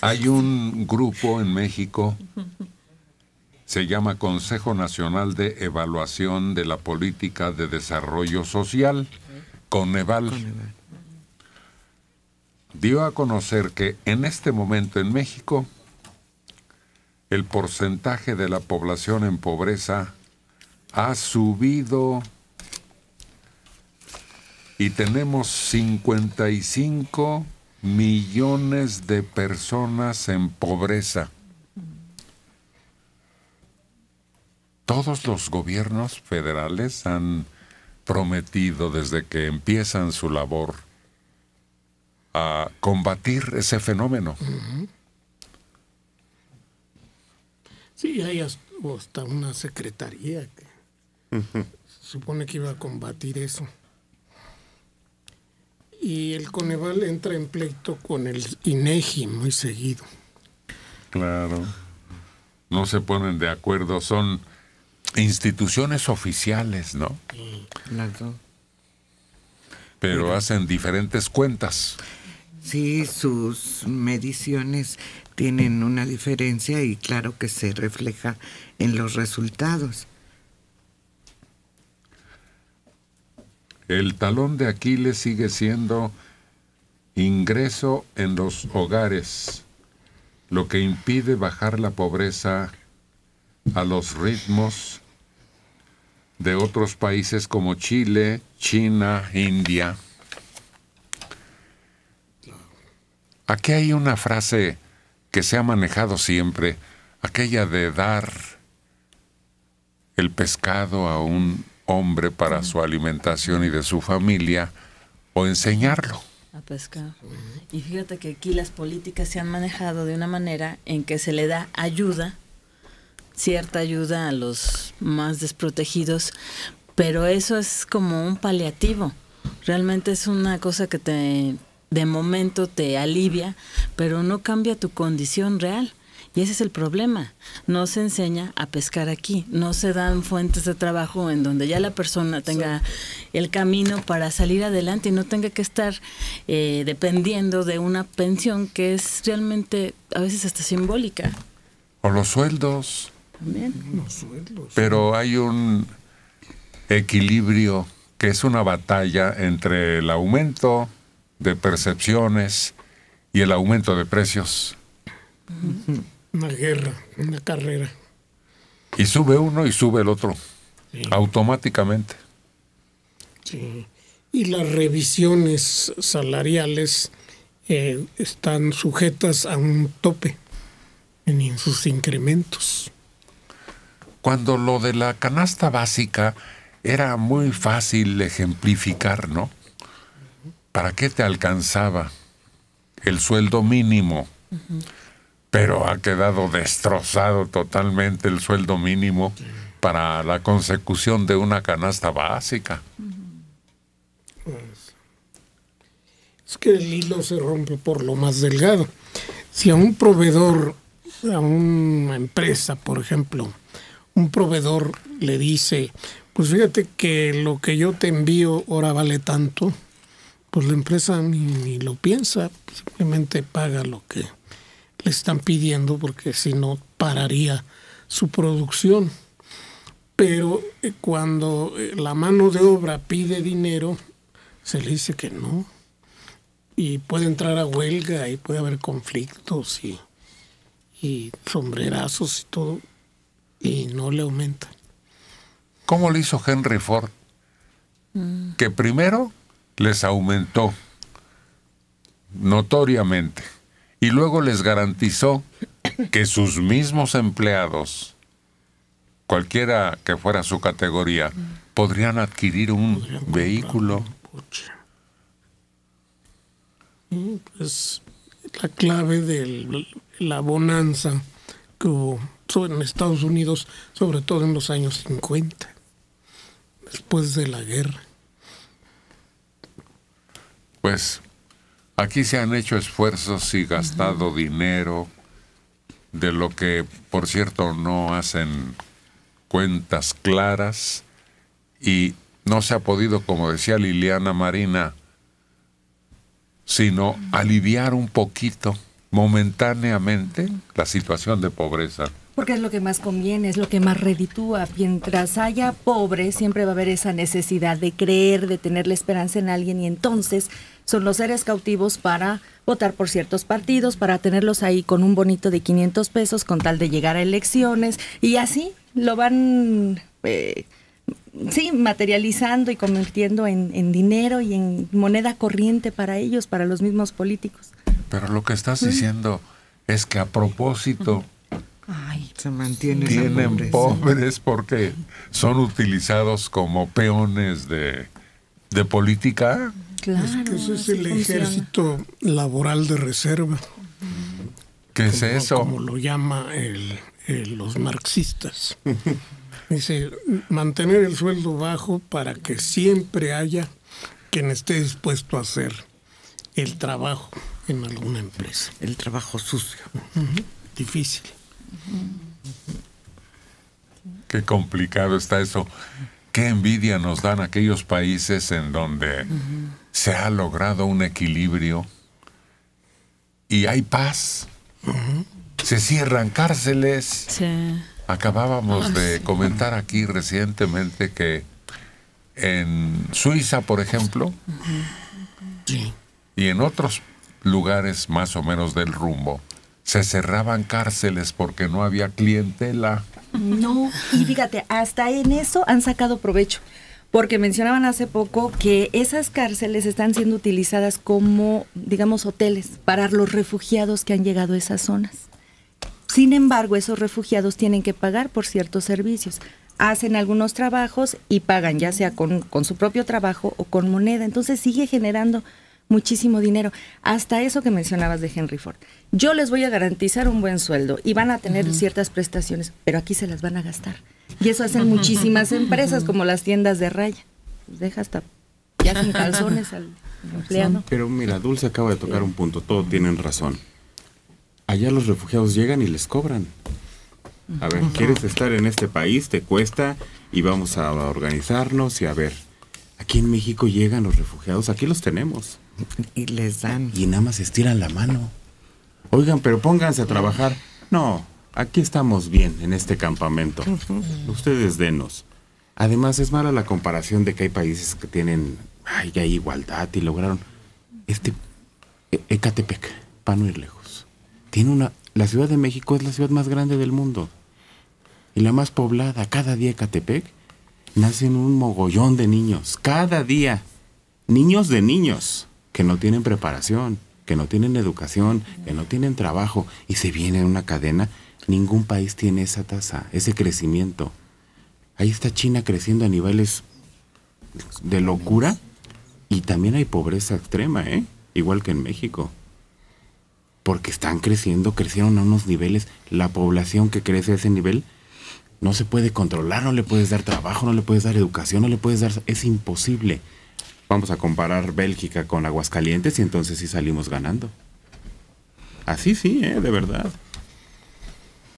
Hay un grupo en México, se llama Consejo Nacional de Evaluación de la Política de Desarrollo Social, Coneval. Dio a conocer que en este momento en México el porcentaje de la población en pobreza ha subido y tenemos 55 millones de personas en pobreza. Todos los gobiernos federales han prometido desde que empiezan su labor a combatir ese fenómeno. Sí, hay hasta una secretaría que supone que iba a combatir eso y el Coneval entra en pleito con el INEGI muy seguido. Claro. No se ponen de acuerdo, son instituciones oficiales, ¿no? Claro. Pero hacen diferentes cuentas. Sí, sus mediciones tienen una diferencia y claro que se refleja en los resultados. el talón de Aquiles sigue siendo ingreso en los hogares, lo que impide bajar la pobreza a los ritmos de otros países como Chile, China, India. Aquí hay una frase que se ha manejado siempre, aquella de dar el pescado a un hombre para su alimentación y de su familia o enseñarlo. A pescar. Y fíjate que aquí las políticas se han manejado de una manera en que se le da ayuda, cierta ayuda a los más desprotegidos, pero eso es como un paliativo. Realmente es una cosa que te de momento te alivia, pero no cambia tu condición real. Y ese es el problema. No se enseña a pescar aquí, no se dan fuentes de trabajo en donde ya la persona tenga el camino para salir adelante y no tenga que estar eh, dependiendo de una pensión que es realmente a veces hasta simbólica. O los sueldos. Los sueldos. Pero hay un equilibrio que es una batalla entre el aumento de percepciones y el aumento de precios. Una guerra, una carrera. Y sube uno y sube el otro. Automáticamente. Sí. Y las revisiones salariales eh, están sujetas a un tope en sus incrementos. Cuando lo de la canasta básica era muy fácil ejemplificar, ¿no? ¿Para qué te alcanzaba el sueldo mínimo? pero ha quedado destrozado totalmente el sueldo mínimo para la consecución de una canasta básica. Pues, es que el hilo se rompe por lo más delgado. Si a un proveedor, a una empresa, por ejemplo, un proveedor le dice, pues fíjate que lo que yo te envío ahora vale tanto, pues la empresa ni, lo piensa, simplemente paga lo que, le están pidiendo porque si no pararía su producción. Pero eh, cuando eh, la mano de obra pide dinero, se le dice que no. Y puede entrar a huelga y puede haber conflictos y, sombrerazos y todo. Y no le aumenta. ¿Cómo lo hizo Henry Ford? Mm. Que primero les aumentó notoriamente y luego les garantizó que sus mismos empleados, cualquiera que fuera su categoría, podrían adquirir un vehículo. Pues, es la clave de la bonanza que hubo en Estados Unidos, sobre todo en los años 50, después de la guerra. Pues Aquí se han hecho esfuerzos y gastado dinero de lo que, por cierto, no hacen cuentas claras y no se ha podido, como decía Liliana Marina, sino aliviar un poquito momentáneamente la situación de pobreza. Porque es lo que más conviene, es lo que más reditúa. Mientras haya pobre, siempre va a haber esa necesidad de creer, de tener la esperanza en alguien y entonces son los seres cautivos para votar por ciertos partidos, para tenerlos ahí con un bonito de 500 pesos con tal de llegar a elecciones y así lo van... Eh, materializando y convirtiendo en, dinero y en moneda corriente para ellos, para los mismos políticos. Pero lo que estás diciendo es que a propósito se mantienen, pobres. porque son utilizados como peones de, política. Claro, es el ejército laboral de reserva. ¿Qué es eso? Como lo llama los marxistas. Dice, mantener el sueldo bajo para que siempre haya quien esté dispuesto a hacer el trabajo en alguna empresa. El trabajo sucio. Difícil. Qué complicado está eso. Qué envidia nos dan aquellos países en donde se ha logrado un equilibrio y hay paz. Se cierran cárceles. Acabábamos ah, de comentar aquí recientemente que en Suiza, por ejemplo, y en otros lugares más o menos del rumbo, se cerraban cárceles porque no había clientela. No, y fíjate, hasta en eso han sacado provecho, porque mencionaban hace poco que esas cárceles están siendo utilizadas como, digamos, hoteles para los refugiados que han llegado a esas zonas. Sin embargo, esos refugiados tienen que pagar por ciertos servicios. Hacen algunos trabajos y pagan, ya sea con, con su propio trabajo o con moneda. Entonces sigue generando muchísimo dinero. Hasta eso que mencionabas de Henry Ford. Yo les voy a garantizar un buen sueldo y van a tener ciertas prestaciones, pero aquí se las van a gastar. Y eso hacen muchísimas empresas como las tiendas de raya. deja hasta ya sin calzones al empleado. Pero mira, Dulce acaba de tocar un punto, todos tienen razón. Allá los refugiados llegan y les cobran. A ver, ¿quieres estar en este país? ¿Te cuesta? Y vamos a organizarnos y a ver. Aquí en México llegan los refugiados, aquí los tenemos. Y les dan. Y nada más estiran la mano. Oigan, pero pónganse a trabajar. No, aquí estamos bien en este campamento. Ustedes denos. Además, es mala la comparación de que hay países que tienen, ay, hay igualdad y lograron. Este, e-, Ecatepec, para no ir lejos, tiene una. La Ciudad de México es la ciudad más grande del mundo y la más poblada. Cada día Ecatepec nacen un mogollón de niños. Cada día. Niños de niños que no tienen preparación, que no tienen educación, que no tienen trabajo y se viene en una cadena. Ningún país tiene esa tasa, ese crecimiento. Ahí está China creciendo a niveles de locura y también hay pobreza extrema, ¿eh? igual que en México. Porque están creciendo, crecieron a unos niveles, la población que crece a ese nivel no se puede controlar, no le puedes dar trabajo, no le puedes dar educación, no le puedes dar... Es imposible vamos a comparar Bélgica con Aguascalientes y entonces sí salimos ganando. Así sí, ¿eh? de verdad.